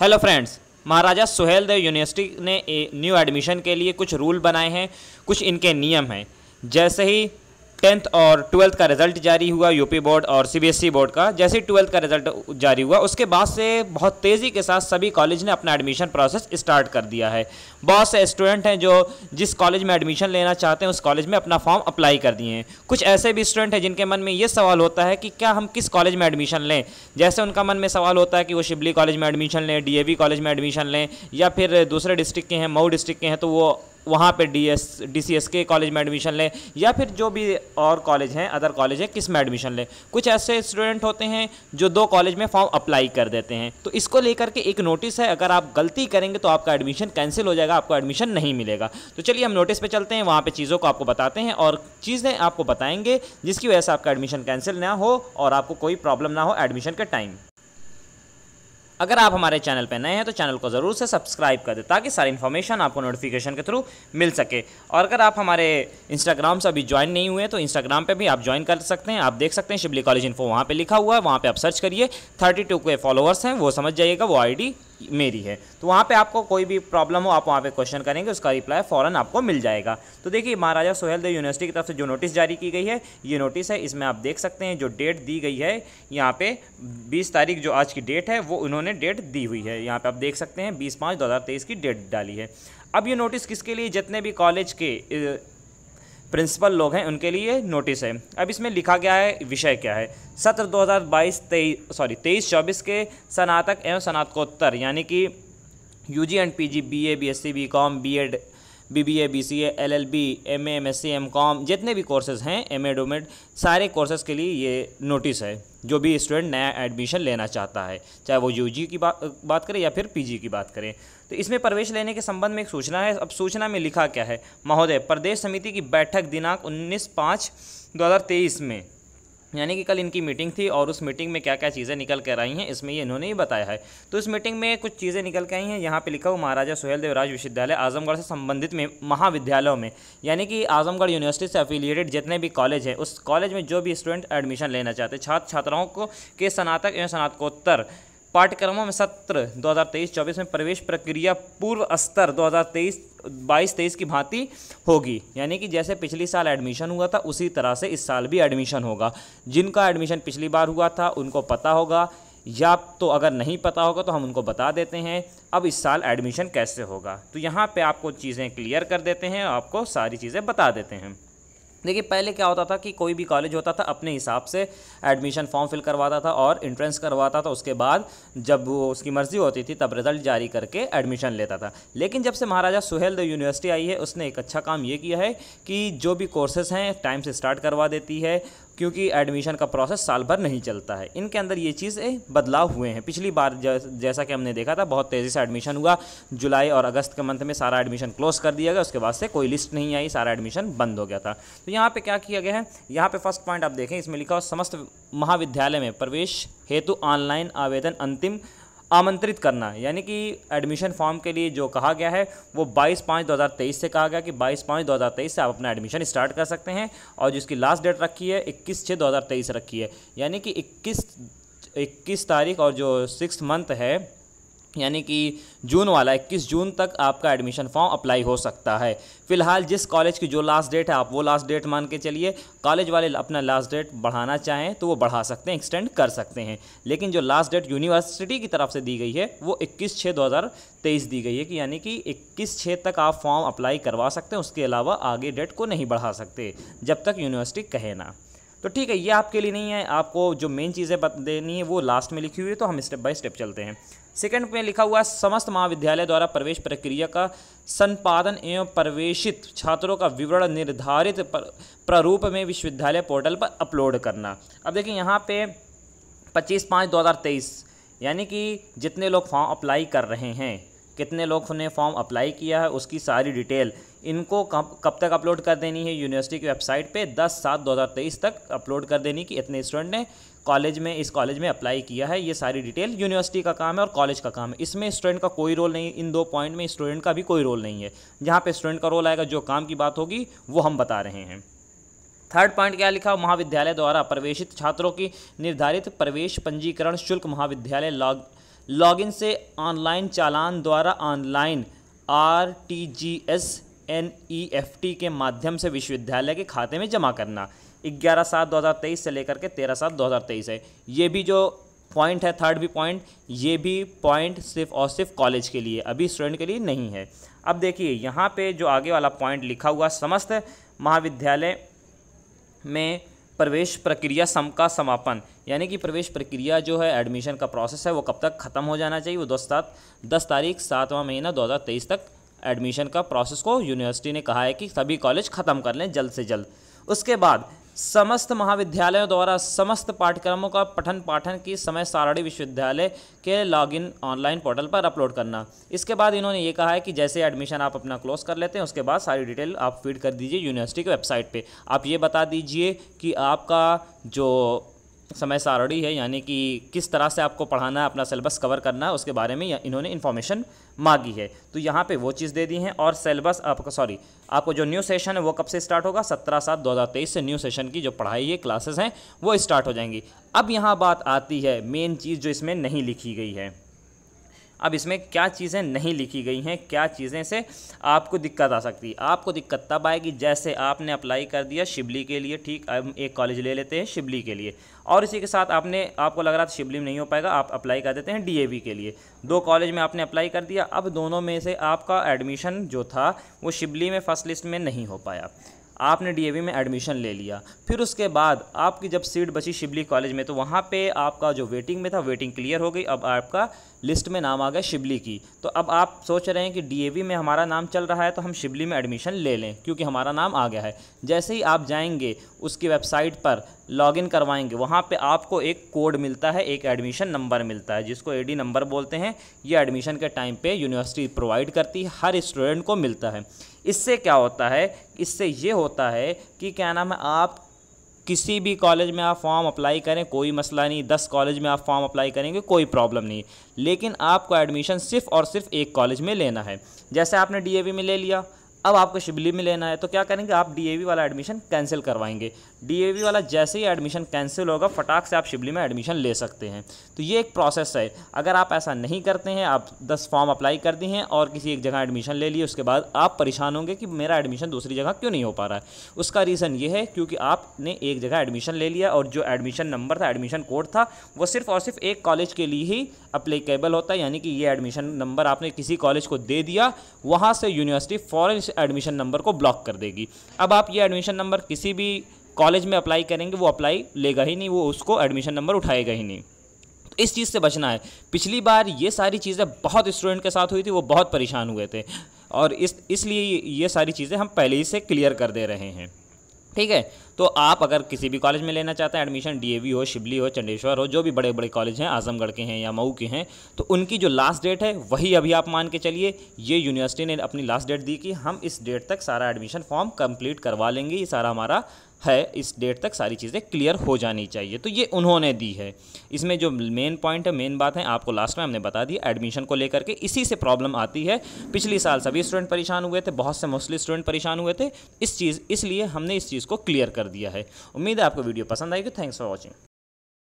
hello friends Maharaja Suhel Dev university ने new admission के लिए कुछ रूल बनाए हैं कुछ इनके नियम हैं जैसे ही टेंथ और ट्वेल्थ का रिजल्ट जारी हुआ यूपी बोर्ड और सीबीएसई e बोर्ड का जैसे ही ट्वेल्थ का रिजल्ट जारी हुआ उसके बाद से बहुत तेज़ी के साथ सभी कॉलेज ने अपना एडमिशन प्रोसेस स्टार्ट कर दिया है बहुत से स्टूडेंट हैं जो जिस कॉलेज में एडमिशन लेना चाहते हैं उस कॉलेज में अपना फॉर्म अप्लाई कर दिए हैं कुछ ऐसे भी स्टूडेंट हैं जिनके मन में ये सवाल होता है कि क्या हम किस कॉलेज में एडमिशन लें जैसे उनका मन में सवाल होता है कि वो शिबली कॉलेज में एडमिशन लें डी कॉलेज में एडमिशन लें या फिर दूसरे डिस्ट्रिक्ट के हैं मऊ डिस्ट्रिक्ट के हैं तो वो वहाँ पे D S D C S के कॉलेज में एडमिशन लें या फिर जो भी और कॉलेज हैं अदर कॉलेज हैं किस में एडमिशन लें कुछ ऐसे स्टूडेंट होते हैं जो दो कॉलेज में फॉर्म अप्लाई कर देते हैं तो इसको लेकर के एक नोटिस है अगर आप गलती करेंगे तो आपका एडमिशन कैंसिल हो जाएगा आपको एडमिशन नहीं मिलेगा तो चलिए हम नोटिस पर चलते हैं वहाँ पर चीज़ों को आपको बताते हैं और चीज़ें आपको बताएंगे जिसकी वजह से आपका एडमिशन कैंसिल ना हो और आपको कोई प्रॉब्लम ना हो एडमिशन के टाइम अगर आप हमारे चैनल पर नए हैं तो चैनल को ज़रूर से सब्सक्राइब कर दें ताकि सारी इन्फॉर्मेशन आपको नोटिफिकेशन के थ्रू मिल सके और अगर आप हमारे इंस्टाग्राम से अभी ज्वाइन नहीं हुए तो इंस्टाग्राम पर भी आप ज्वाइन कर सकते हैं आप देख सकते हैं शिबली कॉलेज इन्फो वहाँ पर लिखा हुआ है वहाँ पर आप सर्च करिए थर्टी टू के फॉलोअर्स हैं वो समझ जाइएगा वो आई मेरी है तो वहाँ पे आपको कोई भी प्रॉब्लम हो आप वहाँ पे क्वेश्चन करेंगे उसका रिप्लाई फ़ौरन आपको मिल जाएगा तो देखिए महाराजा सोहेल देव यूनिवर्सिटी की तरफ से जो नोटिस जारी की गई है ये नोटिस है इसमें आप देख सकते हैं जो डेट दी गई है यहाँ पे बीस तारीख जो आज की डेट है वो उन्होंने डेट दी हुई है यहाँ पर आप देख सकते हैं बीस पाँच दो की डेट डाली है अब ये नोटिस किसके लिए जितने भी कॉलेज के प्रिंसिपल लोग हैं उनके लिए नोटिस है अब इसमें लिखा गया है विषय क्या है सत्र 2022 23 सॉरी 23 24 के स्नातक एवं स्नातकोत्तर यानी कि U G and P G B A B S C B com B ed B B A B C M com L L B M M S C M com जितने भी कोर्सेज़ हैं M A डोमेड सारे courses के लिए ये notice है जो भी स्टूडेंट नया एडमिशन लेना चाहता है चाहे वो यूजी की बा, बात करें या फिर पीजी की बात करें तो इसमें प्रवेश लेने के संबंध में एक सूचना है अब सूचना में लिखा क्या है महोदय प्रदेश समिति की बैठक दिनांक उन्नीस पाँच दो में यानी कि कल इनकी मीटिंग थी और उस मीटिंग में क्या क्या चीज़ें निकल कर आई हैं इसमें ये इन्होंने ही बताया है तो इस मीटिंग में कुछ चीज़ें निकल के आई हैं यहाँ पे लिखा हुआ महाराजा सुहेल देवराज विश्वविद्यालय आजमगढ़ से संबंधित में महाविद्यालयों में यानी कि आजमगढ़ यूनिवर्सिटी से अफिलिएटेड जितने भी कॉलेज हैं उस कॉलेज में जो भी स्टूडेंट एडमिशन लेना चाहते छात्र छात्राओं को के स्नातक एवं स्नातकोत्तर पाठ्यक्रमों में सत्र 2023-24 में प्रवेश प्रक्रिया पूर्व स्तर 2023 बाईस तेईस की भांति होगी यानी कि जैसे पिछले साल एडमिशन हुआ था उसी तरह से इस साल भी एडमिशन होगा जिनका एडमिशन पिछली बार हुआ था उनको पता होगा या तो अगर नहीं पता होगा तो हम उनको बता देते हैं अब इस साल एडमिशन कैसे होगा तो यहाँ पे आपको चीज़ें क्लियर कर देते हैं आपको सारी चीज़ें बता देते हैं देखिए पहले क्या होता था कि कोई भी कॉलेज होता था अपने हिसाब से एडमिशन फॉर्म फिल करवाता था और इंट्रेंस करवाता था उसके बाद जब वो उसकी मर्ज़ी होती थी तब रिज़ल्ट जारी करके एडमिशन लेता था लेकिन जब से महाराजा सुहेल देव यूनिवर्सिटी आई है उसने एक अच्छा काम ये किया है कि जो भी कोर्सेज़ हैं टाइम से स्टार्ट करवा देती है क्योंकि एडमिशन का प्रोसेस साल भर नहीं चलता है इनके अंदर ये चीज़ें बदलाव हुए हैं पिछली बार जैसा कि हमने देखा था बहुत तेज़ी से एडमिशन हुआ जुलाई और अगस्त के मंथ में सारा एडमिशन क्लोज कर दिया गया उसके बाद से कोई लिस्ट नहीं आई सारा एडमिशन बंद हो गया था तो यहाँ पर क्या किया गया है यहाँ पर फर्स्ट पॉइंट आप देखें इसमें लिखा हो समस्त महाविद्यालय में प्रवेश हेतु ऑनलाइन आवेदन अंतिम आमंत्रित करना यानी कि एडमिशन फॉर्म के लिए जो कहा गया है वो 22 पाँच 2023 से कहा गया कि 22 पाँच 2023 से आप अपना एडमिशन स्टार्ट कर सकते हैं और जिसकी लास्ट डेट रखी है 21 छः 2023 रखी है यानी कि 21 इक्कीस तारीख और जो सिक्स मंथ है यानी कि जून वाला 21 जून तक आपका एडमिशन फॉर्म अप्लाई हो सकता है फिलहाल जिस कॉलेज की जो लास्ट डेट है आप वो लास्ट डेट मान के चलिए कॉलेज वाले अपना लास्ट डेट बढ़ाना चाहें तो वो बढ़ा सकते हैं एक्सटेंड कर सकते हैं लेकिन जो लास्ट डेट यूनिवर्सिटी की तरफ से दी गई है वो इक्कीस छः दो दी गई है कि यानी कि इक्कीस छः तक आप फॉर्म अप्लाई करवा सकते हैं उसके अलावा आगे डेट को नहीं बढ़ा सकते जब तक यूनिवर्सिटी कहे ना तो ठीक है ये आपके लिए नहीं है आपको जो मेन चीज़ें देनी है वो लास्ट में लिखी हुई है तो हम स्टेप बाय स्टेप चलते हैं सेकंड में लिखा हुआ है समस्त महाविद्यालय द्वारा प्रवेश प्रक्रिया का संपादन एवं प्रवेशित छात्रों का विवरण निर्धारित प्रारूप में विश्वविद्यालय पोर्टल पर अपलोड करना अब देखिए यहाँ पे पच्चीस पाँच दो हज़ार तेईस यानी कि जितने लोग फॉर्म अप्लाई कर रहे हैं कितने लोग ने फॉर्म अप्लाई किया है उसकी सारी डिटेल इनको कब कब तक अपलोड कर देनी है यूनिवर्सिटी की वेबसाइट पे 10 सात 2023 तक अपलोड कर देनी कि इतने स्टूडेंट ने कॉलेज में इस कॉलेज में अप्लाई किया है ये सारी डिटेल यूनिवर्सिटी का काम है और कॉलेज का काम है इसमें स्टूडेंट का कोई रोल नहीं इन दो पॉइंट में स्टूडेंट का भी कोई रोल नहीं है जहाँ पर स्टूडेंट का रोल आएगा जो काम की बात होगी वो हम बता रहे हैं थर्ड पॉइंट क्या लिखा महाविद्यालय द्वारा प्रवेशित छात्रों की निर्धारित प्रवेश पंजीकरण शुल्क महाविद्यालय लॉग लॉगिन से ऑनलाइन चालान द्वारा online R T G S N E F T के माध्यम से विश्वविद्यालय के खाते में जमा करना ग्यारह सात दो हज़ार तेईस से लेकर के तेरह सात दो हज़ार तेईस है ये भी जो पॉइंट है थर्ड भी पॉइंट ये भी पॉइंट सिर्फ और सिर्फ कॉलेज के लिए अभी स्टूडेंट के लिए नहीं है अब देखिए यहाँ पे जो आगे वाला पॉइंट लिखा हुआ समस्त महाविद्यालय में प्रवेश प्रक्रिया सम का समापन यानी कि प्रवेश प्रक्रिया जो है एडमिशन का प्रोसेस है वो कब तक ख़त्म हो जाना चाहिए वो दस दस तारीख सातवां महीना दो हज़ार तेईस तक एडमिशन का प्रोसेस को यूनिवर्सिटी ने कहा है कि सभी कॉलेज ख़त्म कर लें जल्द से जल्द उसके बाद समस्त महाविद्यालयों द्वारा समस्त पाठ्यक्रमों का पठन पाठन की समय सारणी विश्वविद्यालय के लॉगिन ऑनलाइन पोर्टल पर अपलोड करना इसके बाद इन्होंने ये कहा है कि जैसे एडमिशन आप अपना क्लोज कर लेते हैं उसके बाद सारी डिटेल आप फीड कर दीजिए यूनिवर्सिटी की वेबसाइट पर आप ये बता दीजिए कि आपका जो समय सारणी है यानी कि किस तरह से आपको पढ़ाना है अपना सिलेबस कवर करना है उसके बारे में इन्होंने इन्फॉर्मेशन मांगी है तो यहाँ पे वो चीज़ दे दी है और सिलेबस आपका सॉरी आपको जो न्यू सेशन है वो कब से स्टार्ट होगा सत्रह सात दो हज़ार तेईस से न्यू सेशन की जो पढ़ाई है क्लासेस हैं वो स्टार्ट हो जाएंगी अब यहाँ बात आती है मेन चीज़ जो इसमें नहीं लिखी गई है अब इसमें क्या चीज़ें नहीं लिखी गई हैं क्या चीज़ें से आपको दिक्कत आ सकती है आपको दिक्कत तब आएगी जैसे आपने अप्लाई कर दिया शिबली के लिए ठीक हम एक कॉलेज ले लेते हैं शिबली के लिए और इसी के साथ आपने आपको लग रहा था शिबली में नहीं हो पाएगा आप अप्लाई कर देते हैं डी के लिए दो कॉलेज में आपने अप्लाई कर दिया अब दोनों में से आपका एडमिशन जो था वो शिबली में फर्स्ट लिस्ट में नहीं हो पाया आपने डी में एडमिशन ले लिया फिर उसके बाद आपकी जब सीट बची शिबली कॉलेज में तो वहाँ पे आपका जो वेटिंग में था वेटिंग क्लियर हो गई अब आपका लिस्ट में नाम आ गया शिबली की तो अब आप सोच रहे हैं कि डीएवी में हमारा नाम चल रहा है तो हम शिबली में एडमिशन ले लें क्योंकि हमारा नाम आ गया है जैसे ही आप जाएंगे उसकी वेबसाइट पर लॉगिन करवाएंगे वहाँ पे आपको एक कोड मिलता है एक एडमिशन नंबर मिलता है जिसको एडी नंबर बोलते हैं ये एडमिशन के टाइम पे यूनिवर्सिटी प्रोवाइड करती है हर स्टूडेंट को मिलता है इससे क्या होता है इससे ये होता है कि क्या नाम है आप किसी भी कॉलेज में आप फॉर्म अप्लाई करें कोई मसला नहीं दस कॉलेज में आप फॉर्म अप्लाई करेंगे कोई प्रॉब्लम नहीं लेकिन आपको एडमिशन सिर्फ और सिर्फ एक कॉलेज में लेना है जैसे आपने डी में ले लिया अब आपको शिबली में लेना है तो क्या करेंगे आप डीएवी वाला एडमिशन कैंसिल करवाएंगे डीएवी वाला जैसे ही एडमिशन कैंसिल होगा फटाक से आप शिबली में एडमिशन ले सकते हैं तो ये एक प्रोसेस है अगर आप ऐसा नहीं करते हैं आप दस फॉर्म अप्लाई कर दिए हैं और किसी एक जगह एडमिशन ले लिए उसके बाद आप परेशान होंगे कि मेरा एडमिशन दूसरी जगह क्यों नहीं हो पा रहा है उसका रीज़न ये है क्योंकि आपने एक जगह एडमिशन ले लिया और जो एडमिशन नंबर था एडमिशन कोड था वो सिर्फ और सिर्फ एक कॉलेज के लिए ही अप्लीकेबल होता है यानी कि ये एडमिशन नंबर आपने किसी कॉलेज को दे दिया वहाँ से यूनिवर्सिटी फ़ौरन एडमिशन नंबर को ब्लॉक कर देगी अब आप ये एडमिशन नंबर किसी भी कॉलेज में अप्लाई करेंगे वो अप्लाई लेगा ही नहीं वो उसको एडमिशन नंबर उठाएगा ही नहीं तो इस चीज़ से बचना है पिछली बार ये सारी चीज़ें बहुत स्टूडेंट के साथ हुई थी वो बहुत परेशान हुए थे और इस इसलिए ये सारी चीज़ें हम पहले ही से क्लियर कर दे रहे हैं ठीक है तो आप अगर किसी भी कॉलेज में लेना चाहते हैं एडमिशन डीएवी हो शिबली हो चंडेश्वर हो जो भी बड़े बड़े कॉलेज हैं आजमगढ़ के हैं या मऊ के हैं तो उनकी जो लास्ट डेट है वही अभी आप मान के चलिए ये यूनिवर्सिटी ने अपनी लास्ट डेट दी कि हम इस डेट तक सारा एडमिशन फॉर्म कंप्लीट करवा लेंगे ये सारा हमारा है इस डेट तक सारी चीज़ें क्लियर हो जानी चाहिए तो ये उन्होंने दी है इसमें जो मेन पॉइंट है मेन बात है आपको लास्ट में हमने बता दी एडमिशन को लेकर के इसी से प्रॉब्लम आती है पिछली साल सभी स्टूडेंट परेशान हुए थे बहुत से मोस्टली स्टूडेंट परेशान हुए थे इस चीज़ इसलिए हमने इस चीज़ को क्लियर कर दिया है उम्मीद है आपको वीडियो पसंद आएगी थैंक्स फॉर वॉचिंग